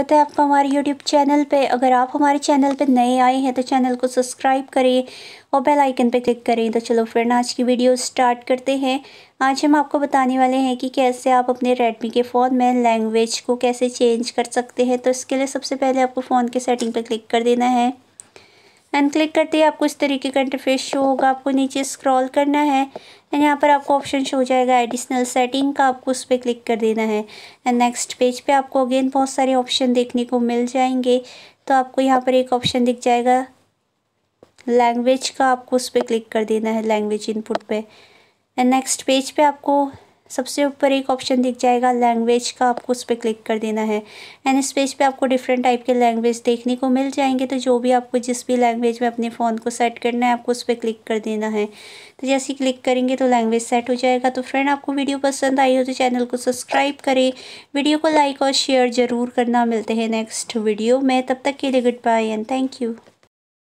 स्वागत है आपका हमारे यूट्यूब चैनल पे अगर आप हमारे चैनल पे नए आए हैं तो चैनल को सब्सक्राइब करें और बेल आइकन पे क्लिक करें तो चलो फ्रेंड आज की वीडियो स्टार्ट करते हैं आज हम आपको बताने वाले हैं कि कैसे आप अपने रेडमी के फ़ोन में लैंग्वेज को कैसे चेंज कर सकते हैं तो इसके लिए सबसे पहले आपको फ़ोन के सेटिंग पर क्लिक कर देना है एंड क्लिक करते ही आपको इस तरीके का इंटरफेस शो होगा आपको नीचे स्क्रॉल करना है एंड यहाँ पर आपको ऑप्शन शो हो जाएगा एडिशनल सेटिंग का आपको उस पर क्लिक कर देना है एंड नेक्स्ट पेज पे आपको अगेन बहुत सारे ऑप्शन देखने को मिल जाएंगे तो आपको यहाँ पर एक ऑप्शन दिख जाएगा लैंग्वेज का आपको उस पर क्लिक कर देना है लैंग्वेज इनपुट पर एंड नेक्स्ट पेज पर आपको सबसे ऊपर एक ऑप्शन दिख जाएगा लैंग्वेज का आपको उस पर क्लिक कर देना है एंड इस पेज पे आपको डिफरेंट टाइप के लैंग्वेज देखने को मिल जाएंगे तो जो भी आपको जिस भी लैंग्वेज में अपने फ़ोन को सेट करना है आपको उस पर क्लिक कर देना है तो जैसे ही क्लिक करेंगे तो लैंग्वेज सेट हो जाएगा तो फ्रेंड आपको वीडियो पसंद आई हो तो चैनल को सब्सक्राइब करें वीडियो को लाइक और शेयर ज़रूर करना मिलते हैं नेक्स्ट वीडियो में तब तक के लिए goodbye and thank you